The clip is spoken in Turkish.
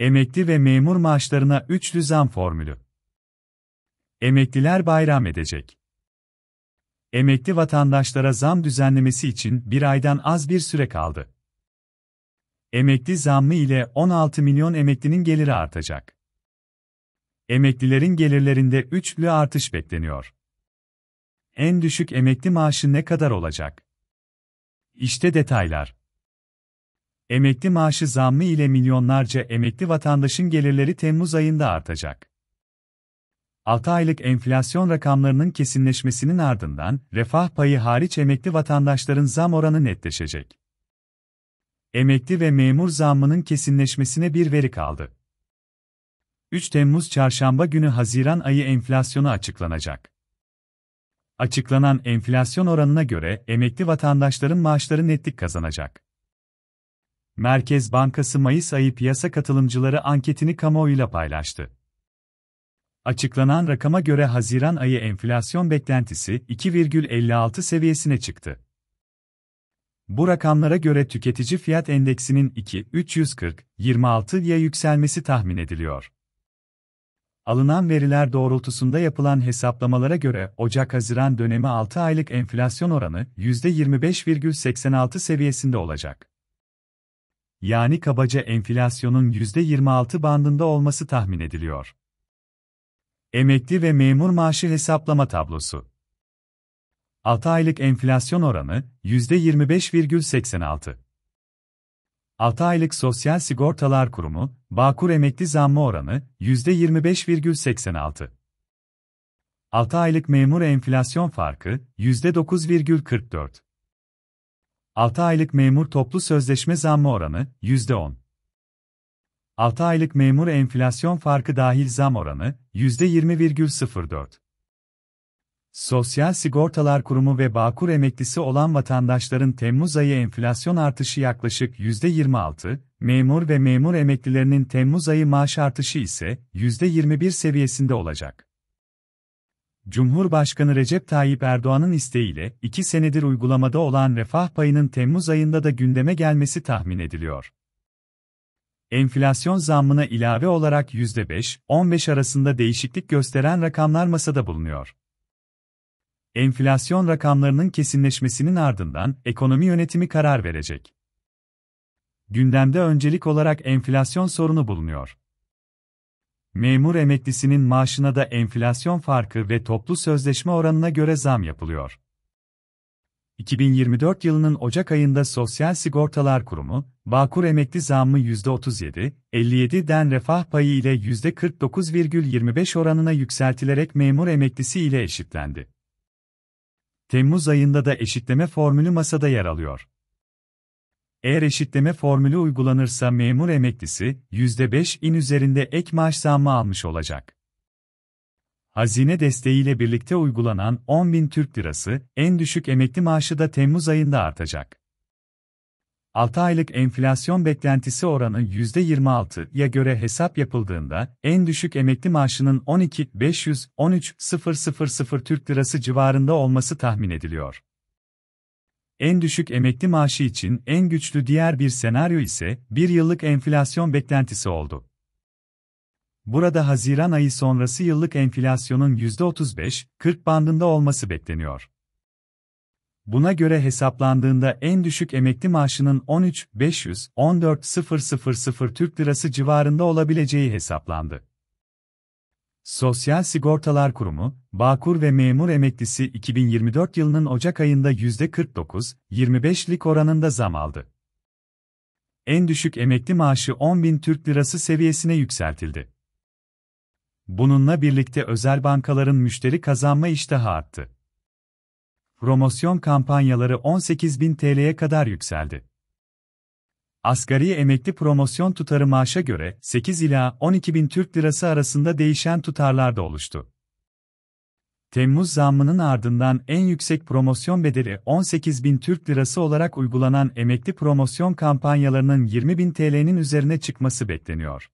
Emekli ve memur maaşlarına üçlü zam formülü. Emekliler bayram edecek. Emekli vatandaşlara zam düzenlemesi için bir aydan az bir süre kaldı. Emekli zammı ile 16 milyon emeklinin geliri artacak. Emeklilerin gelirlerinde üçlü artış bekleniyor. En düşük emekli maaşı ne kadar olacak? İşte detaylar. Emekli maaşı zammı ile milyonlarca emekli vatandaşın gelirleri Temmuz ayında artacak. 6 aylık enflasyon rakamlarının kesinleşmesinin ardından refah payı hariç emekli vatandaşların zam oranı netleşecek. Emekli ve memur zammının kesinleşmesine bir veri kaldı. 3 Temmuz çarşamba günü Haziran ayı enflasyonu açıklanacak. Açıklanan enflasyon oranına göre emekli vatandaşların maaşları netlik kazanacak. Merkez Bankası Mayıs ayı piyasa katılımcıları anketini kamuoyuyla paylaştı. Açıklanan rakama göre Haziran ayı enflasyon beklentisi 2,56 seviyesine çıktı. Bu rakamlara göre tüketici fiyat endeksinin 2.340,26'ya yükselmesi tahmin ediliyor. Alınan veriler doğrultusunda yapılan hesaplamalara göre Ocak-Haziran dönemi 6 aylık enflasyon oranı %25,86 seviyesinde olacak yani kabaca enflasyonun %26 bandında olması tahmin ediliyor. Emekli ve memur maaşı hesaplama tablosu. 6 aylık enflasyon oranı %25,86. 6 aylık Sosyal Sigortalar Kurumu, Bağkur emekli zammı oranı %25,86. 6 aylık memur enflasyon farkı %9,44. 6 aylık memur toplu sözleşme zammı oranı %10. 6 aylık memur enflasyon farkı dahil zam oranı %20,04. Sosyal Sigortalar Kurumu ve Bağkur emeklisi olan vatandaşların Temmuz ayı enflasyon artışı yaklaşık %26, memur ve memur emeklilerinin Temmuz ayı maaş artışı ise %21 seviyesinde olacak. Cumhurbaşkanı Recep Tayyip Erdoğan'ın isteğiyle 2 senedir uygulamada olan refah payının Temmuz ayında da gündeme gelmesi tahmin ediliyor. Enflasyon zammına ilave olarak %5-15 arasında değişiklik gösteren rakamlar masada bulunuyor. Enflasyon rakamlarının kesinleşmesinin ardından ekonomi yönetimi karar verecek. Gündemde öncelik olarak enflasyon sorunu bulunuyor. Memur emeklisinin maaşına da enflasyon farkı ve toplu sözleşme oranına göre zam yapılıyor. 2024 yılının Ocak ayında Sosyal Sigortalar Kurumu, Bağkur emekli zammı %37, 57'den refah payı ile %49,25 oranına yükseltilerek memur emeklisi ile eşitlendi. Temmuz ayında da eşitleme formülü masada yer alıyor. Eğer eşitleme formülü uygulanırsa memur emeklisi %5 in üzerinde ek maaş zammı almış olacak. Hazine desteğiyle birlikte uygulanan 10 bin Türk Lirası en düşük emekli maaşı da Temmuz ayında artacak. 6 aylık enflasyon beklentisi oranı %26'ya göre hesap yapıldığında en düşük emekli maaşının 12.513.000 Türk Lirası civarında olması tahmin ediliyor. En düşük emekli maaşı için en güçlü diğer bir senaryo ise bir yıllık enflasyon beklentisi oldu. Burada Haziran ayı sonrası yıllık enflasyonun %35-40 bandında olması bekleniyor. Buna göre hesaplandığında en düşük emekli maaşının 13.500-14.000 Türk Lirası civarında olabileceği hesaplandı. Sosyal Sigortalar Kurumu, Bağkur ve Memur Emeklisi 2024 yılının Ocak ayında 49, %49,25'lik oranında zam aldı. En düşük emekli maaşı 10 bin Türk Lirası seviyesine yükseltildi. Bununla birlikte özel bankaların müşteri kazanma iştahı arttı. Promosyon kampanyaları 18 bin TL'ye kadar yükseldi asgari emekli promosyon tutarı maaşa göre 8 ila 12 bin Türk lirası arasında değişen tutarlar da oluştu. Temmuz zammının ardından en yüksek promosyon bedeli 18 bin Türk lirası olarak uygulanan emekli promosyon kampanyalarının 20 bin TL'nin üzerine çıkması bekleniyor.